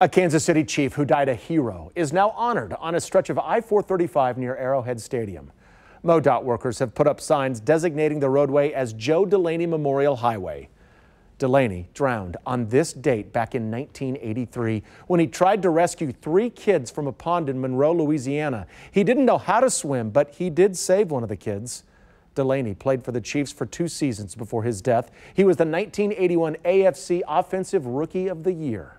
A Kansas City chief who died a hero is now honored on a stretch of I 435 near Arrowhead Stadium. MoDOT workers have put up signs designating the roadway as Joe Delaney Memorial Highway. Delaney drowned on this date back in 1983 when he tried to rescue three kids from a pond in Monroe, Louisiana. He didn't know how to swim, but he did save one of the kids. Delaney played for the Chiefs for two seasons before his death. He was the 1981 AFC Offensive Rookie of the Year.